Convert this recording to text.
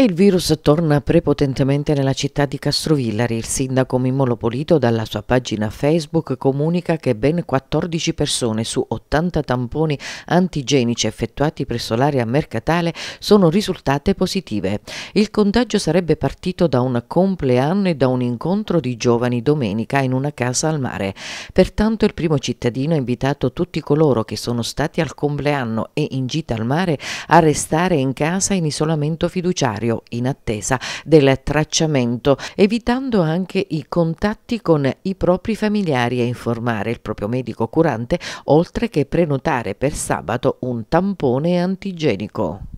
E il virus torna prepotentemente nella città di Castrovillari. Il sindaco Mimolo Polito dalla sua pagina Facebook comunica che ben 14 persone su 80 tamponi antigenici effettuati presso l'area mercatale sono risultate positive. Il contagio sarebbe partito da un compleanno e da un incontro di giovani domenica in una casa al mare. Pertanto il primo cittadino ha invitato tutti coloro che sono stati al compleanno e in gita al mare a restare in casa in isolamento fiduciario territorio in attesa del tracciamento, evitando anche i contatti con i propri familiari e informare il proprio medico curante, oltre che prenotare per sabato un tampone antigenico.